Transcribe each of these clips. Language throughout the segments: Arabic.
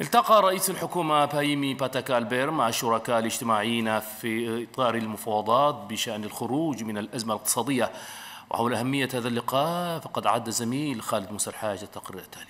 التقى رئيس الحكومة بايمي باتاكالبير مع الشركاء الاجتماعيين في إطار المفاوضات بشأن الخروج من الأزمة الاقتصادية وحول أهمية هذا اللقاء فقد عد زميل خالد موسى الحاج التقرير التالي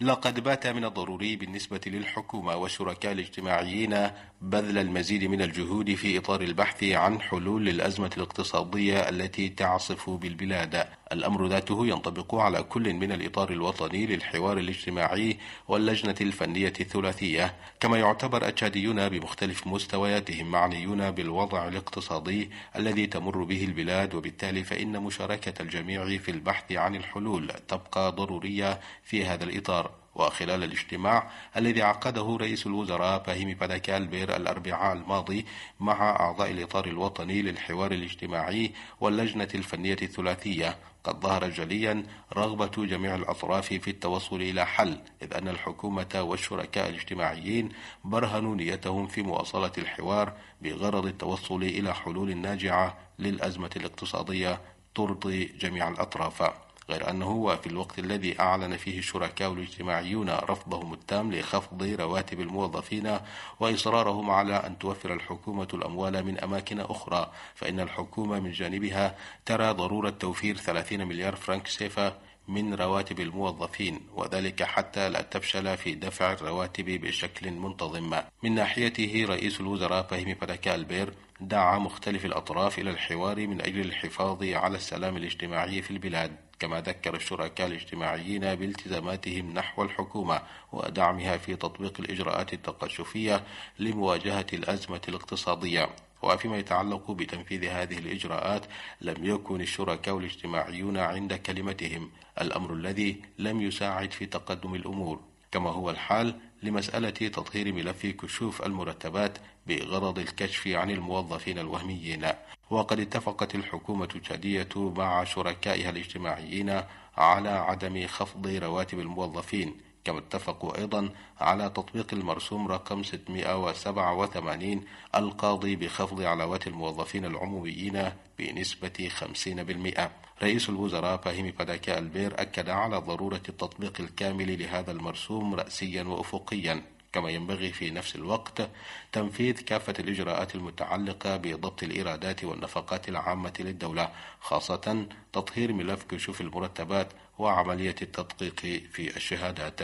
لقد بات من الضروري بالنسبة للحكومة والشركاء الاجتماعيين بذل المزيد من الجهود في إطار البحث عن حلول للأزمة الاقتصادية التي تعصف بالبلاد الأمر ذاته ينطبق على كل من الإطار الوطني للحوار الاجتماعي واللجنة الفنية الثلاثية كما يعتبر أتشاديون بمختلف مستوياتهم معنيون بالوضع الاقتصادي الذي تمر به البلاد وبالتالي فإن مشاركة الجميع في البحث عن الحلول تبقى ضرورية في هذا الإطار وخلال الاجتماع الذي عقده رئيس الوزراء بدكال باداكالبير الأربعاء الماضي مع أعضاء الإطار الوطني للحوار الاجتماعي واللجنة الفنية الثلاثية قد ظهر جليا رغبة جميع الأطراف في التوصل إلى حل إذ أن الحكومة والشركاء الاجتماعيين برهنوا نيتهم في مواصلة الحوار بغرض التوصل إلى حلول ناجعة للأزمة الاقتصادية ترضي جميع الأطراف غير أنه هو في الوقت الذي أعلن فيه الشركاء الاجتماعيون رفضهم التام لخفض رواتب الموظفين وإصرارهم على أن توفر الحكومة الأموال من أماكن أخرى فإن الحكومة من جانبها ترى ضرورة توفير 30 مليار فرنك سيفا من رواتب الموظفين وذلك حتى لا تفشل في دفع الرواتب بشكل منتظم من ناحيته رئيس الوزراء فهمي البير دعا مختلف الأطراف إلى الحوار من أجل الحفاظ على السلام الاجتماعي في البلاد كما ذكر الشركاء الاجتماعيين بالتزاماتهم نحو الحكومة ودعمها في تطبيق الإجراءات التقشفية لمواجهة الأزمة الاقتصادية وفيما يتعلق بتنفيذ هذه الإجراءات لم يكن الشركاء الاجتماعيون عند كلمتهم الأمر الذي لم يساعد في تقدم الأمور كما هو الحال لمسألة تطهير ملف كشوف المرتبات بغرض الكشف عن الموظفين الوهميين وقد اتفقت الحكومة التشادية مع شركائها الاجتماعيين على عدم خفض رواتب الموظفين كما اتفقوا أيضا على تطبيق المرسوم رقم 687 القاضي بخفض علاوات الموظفين العموميين بنسبة 50% رئيس الوزراء فهمي باداكا البير أكد على ضرورة التطبيق الكامل لهذا المرسوم رأسيا وأفقيا كما ينبغي في نفس الوقت تنفيذ كافة الإجراءات المتعلقة بضبط الإيرادات والنفقات العامة للدولة خاصة تطهير ملف كشوف المرتبات وعملية التدقيق في الشهادات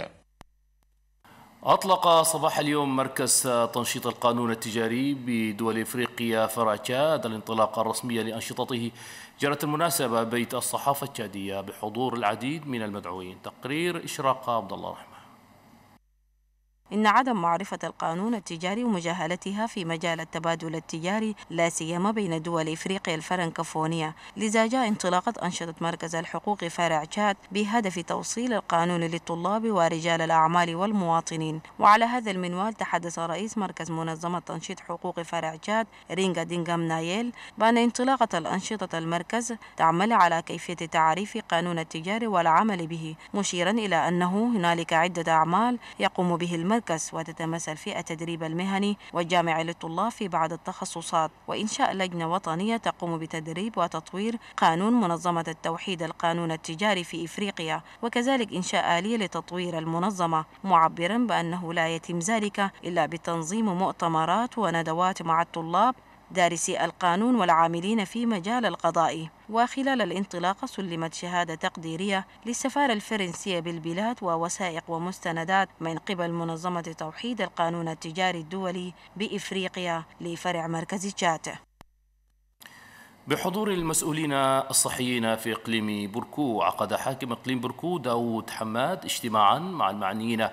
أطلق صباح اليوم مركز تنشيط القانون التجاري بدول إفريقيا فرع تشاد الانطلاقة الرسمية لأنشطته جرت المناسبة بيت الصحافة التشادية بحضور العديد من المدعوين تقرير إشراق عبد الله رحمة إن عدم معرفة القانون التجاري ومجاهلتها في مجال التبادل التجاري لا سيما بين دول إفريقيا الفرنكفونية لذا جاء انطلاقة أنشطة مركز الحقوق فرع تشاد بهدف توصيل القانون للطلاب ورجال الأعمال والمواطنين وعلى هذا المنوال تحدث رئيس مركز منظمة تنشيط حقوق فرع تشاد رينغا دينغام نايل بأن انطلاقة الأنشطة المركز تعمل على كيفية تعريف قانون التجاري والعمل به مشيرا إلى أنه هنالك عدة أعمال يقوم به المركز تتركز وتتمثل في التدريب المهني والجامعي للطلاب في بعض التخصصات وإنشاء لجنة وطنية تقوم بتدريب وتطوير قانون منظمة التوحيد القانون التجاري في إفريقيا وكذلك إنشاء آلية لتطوير المنظمة معبرا بأنه لا يتم ذلك إلا بتنظيم مؤتمرات وندوات مع الطلاب دارسي القانون والعاملين في مجال القضاء وخلال الانطلاقة سلمت شهادة تقديرية للسفارة الفرنسية بالبلاد ووثائق ومستندات من قبل منظمة توحيد القانون التجاري الدولي بإفريقيا لفرع مركز تشاد بحضور المسؤولين الصحيين في اقليم بركو عقد حاكم اقليم بركو داوود حماد اجتماعا مع المعنيين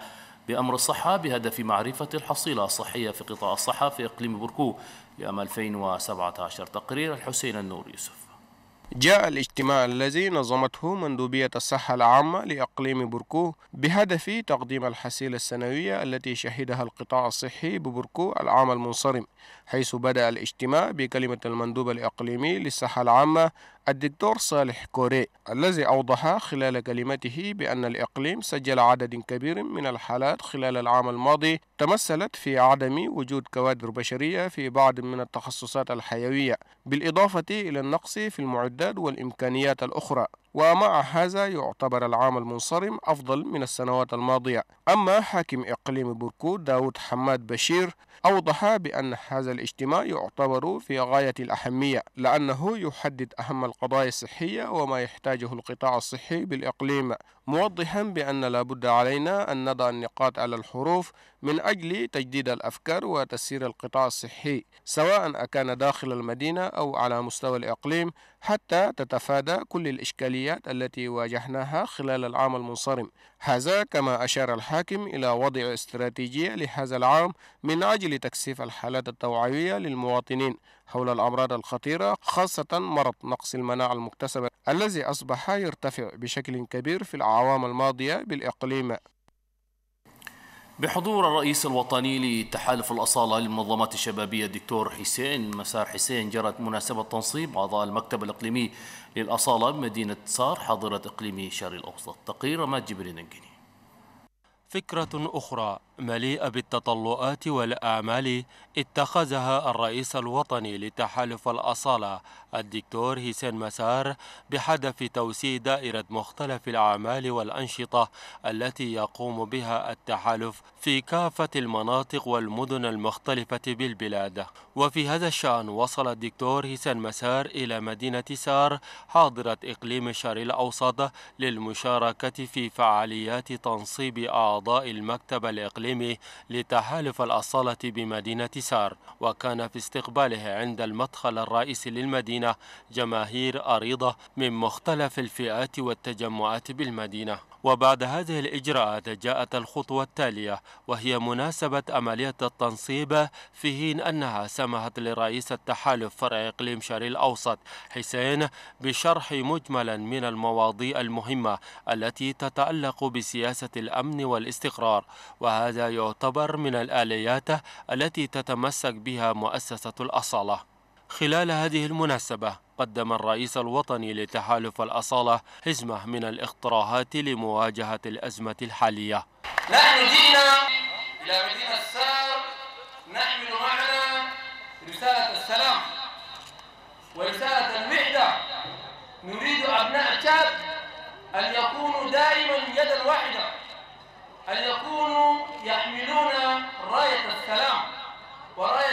بأمر الصحة بهدف معرفة الحصيلة الصحية في قطاع الصحة في إقليم بركو لعام 2017 تقرير الحسين النور يوسف جاء الاجتماع الذي نظمته مندوبية الصحة العامة لأقليم بوركو بهدف تقديم الحصيلة السنوية التي شهدها القطاع الصحي ببوركو العام المنصرم حيث بدأ الاجتماع بكلمة المندوب الإقليمي للصحة العامة الدكتور صالح كوري الذي أوضح خلال كلمته بأن الإقليم سجل عدد كبير من الحالات خلال العام الماضي تمثلت في عدم وجود كوادر بشرية في بعض من التخصصات الحيوية بالإضافة إلى النقص في المعدات والإمكانيات الأخرى ومع هذا يعتبر العام المنصرم أفضل من السنوات الماضية أما حاكم إقليم بركود داود حماد بشير أوضح بأن هذا الاجتماع يعتبر في غاية الأهمية لأنه يحدد أهم القضايا الصحية وما يحتاجه القطاع الصحي بالإقليم موضحا بأن لابد علينا أن نضع النقاط على الحروف من أجل تجديد الأفكار وتسيير القطاع الصحي سواء أكان داخل المدينة أو على مستوى الإقليم حتى تتفادى كل الإشكاليات التي واجهناها خلال العام المنصرم هذا كما أشار الحاكم إلى وضع استراتيجية لهذا العام من أجل تكثيف الحالات التوعوية للمواطنين حول الأمراض الخطيرة خاصة مرض نقص المناعة المكتسبة الذي أصبح يرتفع بشكل كبير في الأعوام الماضية بالإقليم بحضور الرئيس الوطني لتحالف الأصالة للمنظمات الشبابية الدكتور حسين مسار حسين جرت مناسبة تنصيب أعضاء المكتب الإقليمي للأصالة بمدينة صار حاضرة اقليمي الشرق الأوسط تقرير مات جبرين الجني فكرة أخرى مليئة بالتطلعات والامال اتخذها الرئيس الوطني لتحالف الأصالة الدكتور هيسين مسار بهدف توسيع دائرة مختلف الأعمال والأنشطة التي يقوم بها التحالف في كافة المناطق والمدن المختلفة بالبلاد وفي هذا الشأن وصل الدكتور هيسين مسار إلى مدينة سار حاضرة إقليم الشرق الأوسط للمشاركة في فعاليات تنصيب أعضاء المكتب الإقليمي لتحالف الأصالة بمدينة سار وكان في استقباله عند المدخل الرئيسي للمدينة المدينة جماهير أريضة من مختلف الفئات والتجمعات بالمدينة وبعد هذه الإجراءات جاءت الخطوة التالية وهي مناسبة عملية التنصيب في حين أنها سمحت لرئيس التحالف فرع إقليم شرق الأوسط حسين بشرح مجملا من المواضيع المهمة التي تتعلق بسياسة الأمن والاستقرار وهذا يعتبر من الآليات التي تتمسك بها مؤسسة الأصالة خلال هذه المناسبة قدم الرئيس الوطني لتحالف الأصالة حزمة من الاقتراحات لمواجهة الأزمة الحالية نحن جئنا إلى مدينة السار نحمل معنا رسالة السلام ورسالة الوحدة نريد أبناء شاب أن يكونوا دائما يدا واحدة أن يكونوا يحملون راية السلام وراية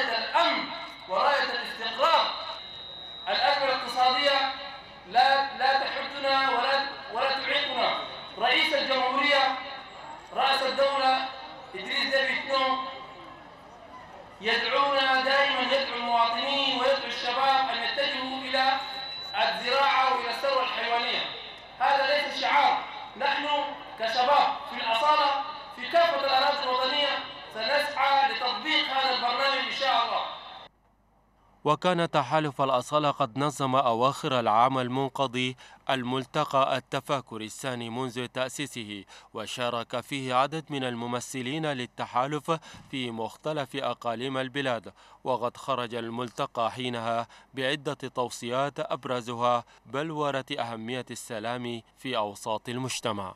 وكان تحالف الأصالة قد نظم أواخر العام المنقضي الملتقى التفاكر الثاني منذ تأسيسه وشارك فيه عدد من الممثلين للتحالف في مختلف أقاليم البلاد وقد خرج الملتقى حينها بعدة توصيات أبرزها بلورة أهمية السلام في أوساط المجتمع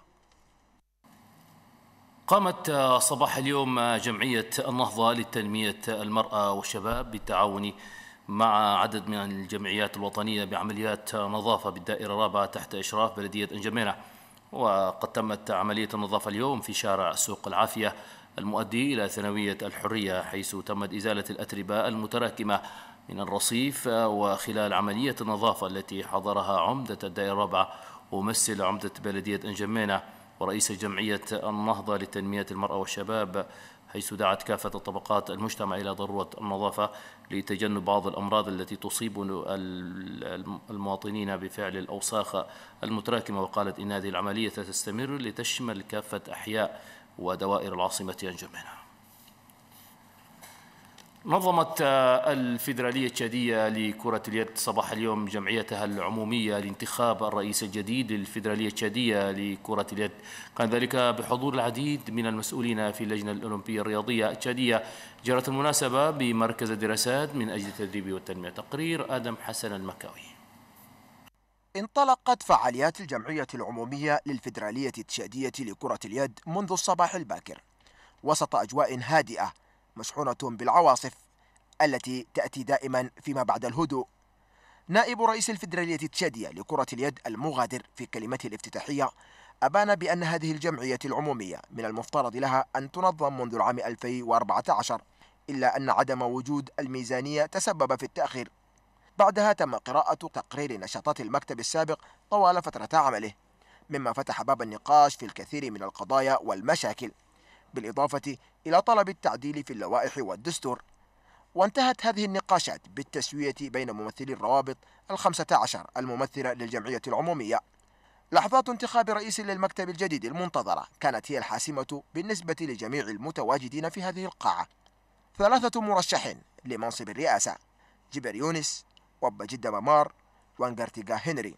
قامت صباح اليوم جمعية النهضة لتنمية المرأة والشباب بالتعاون مع عدد من الجمعيات الوطنية بعمليات نظافة بالدائرة الرابعة تحت إشراف بلدية إنجمينة وقد تمت عملية النظافة اليوم في شارع سوق العافية المؤدي إلى ثانوية الحرية حيث تمت إزالة الأتربة المتراكمة من الرصيف وخلال عملية النظافة التي حضرها عمدة الدائرة الرابعة وممثل عمدة بلدية إنجمينة ورئيس جمعية النهضة لتنمية المرأة والشباب حيث دعت كافة الطبقات المجتمع إلى ضرورة النظافة لتجنب بعض الأمراض التي تصيب المواطنين بفعل الأوساخ المتراكمة وقالت إن هذه العملية تستمر لتشمل كافة أحياء ودوائر العاصمة عن نظمت آه، الفيدرالية التشادية لكرة اليد صباح اليوم جمعيتها العمومية لانتخاب الرئيس الجديد للفيدرالية التشادية لكرة اليد كان ذلك بحضور العديد من المسؤولين في اللجنة الأولمبية الرياضية التشادية جرت المناسبة بمركز الدراسات من أجل التدريب والتنمية تقرير آدم حسن المكاوي انطلقت فعاليات الجمعية العمومية للفيدرالية التشادية لكرة اليد منذ الصباح الباكر وسط أجواء هادئة مشحونة بالعواصف التي تأتي دائما فيما بعد الهدوء نائب رئيس الفدرالية التشادية لكرة اليد المغادر في كلمته الافتتاحية أبان بأن هذه الجمعية العمومية من المفترض لها أن تنظم منذ العام 2014 إلا أن عدم وجود الميزانية تسبب في التأخير بعدها تم قراءة تقرير نشاطات المكتب السابق طوال فترة عمله مما فتح باب النقاش في الكثير من القضايا والمشاكل بالإضافة إلى طلب التعديل في اللوائح والدستور وانتهت هذه النقاشات بالتسوية بين ممثلي الروابط الخمسة عشر الممثلة للجمعية العمومية لحظات انتخاب رئيس للمكتب الجديد المنتظرة كانت هي الحاسمة بالنسبة لجميع المتواجدين في هذه القاعة ثلاثة مرشحين لمنصب الرئاسة جبر يونس جدة ممار وانغارتيغا هنري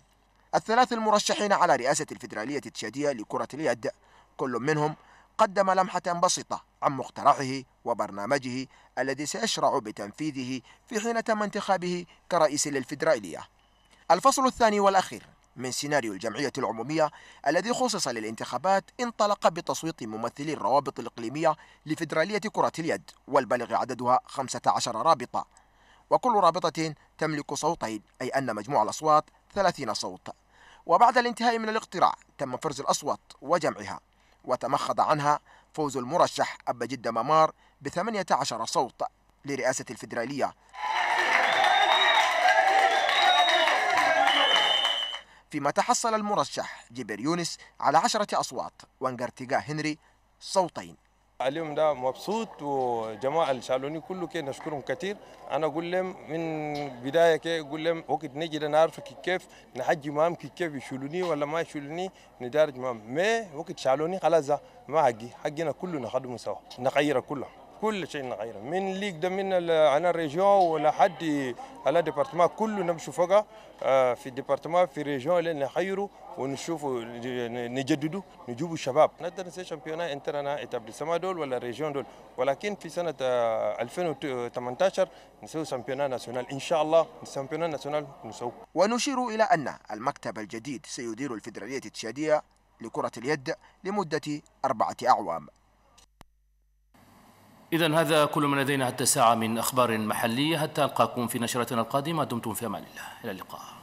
الثلاث المرشحين على رئاسة الفيدرالية التشادية لكرة اليد كل منهم قدم لمحة بسيطة عن مقترحه وبرنامجه الذي سيشرع بتنفيذه في حين تم انتخابه كرئيس للفدرالية الفصل الثاني والأخير من سيناريو الجمعية العمومية الذي خصص للانتخابات انطلق بتصويت ممثلي الروابط الإقليمية لفدرالية كرة اليد والبلغ عددها 15 رابطة وكل رابطة تملك صوتين أي أن مجموع الأصوات 30 صوت وبعد الانتهاء من الاقتراع تم فرز الأصوات وجمعها وتمخض عنها فوز المرشح أب جدة ممار ب 18 صوت لرئاسة الفدرالية فيما تحصل المرشح جبر يونس على عشرة أصوات وانجرتيغا هنري صوتين اليوم ده مبسوط وجماعه اللي شالوني كله كي نشكرهم كثير انا اقول لهم من بدايه كي اقول لهم وقت نجي ده عارف كيف نحجي مام كيف يشيلوني ولا ما يشيلوني ندارج مام ما وقت شالوني خلاص ما حقي حقنا كله نخدمه سوا نغيره كله كل شيء نغيره من ليك ده من الريجون ولا ولحد على ديبارتمان كله نمشي فوقه آه، في ديبارتمان في ريجون اللي نخيره ونشوفوا نجددوا نجيبوا الشباب نقدر نسوي شامبيونا انترنا اتابليسما دول ولا ريجون دول ولكن في سنه 2018 آه، نسوي شامبيونا ناسيونال ان شاء الله شامبيونا ناسيونال نسوي ونشير الى ان المكتب الجديد سيدير الفدراليه التشاديه لكره اليد لمده اربعه اعوام إذا هذا كل ما لدينا حتى ساعة من أخبار محلية حتى ألقاكم في نشرتنا القادمة دمتم في أمان الله إلى اللقاء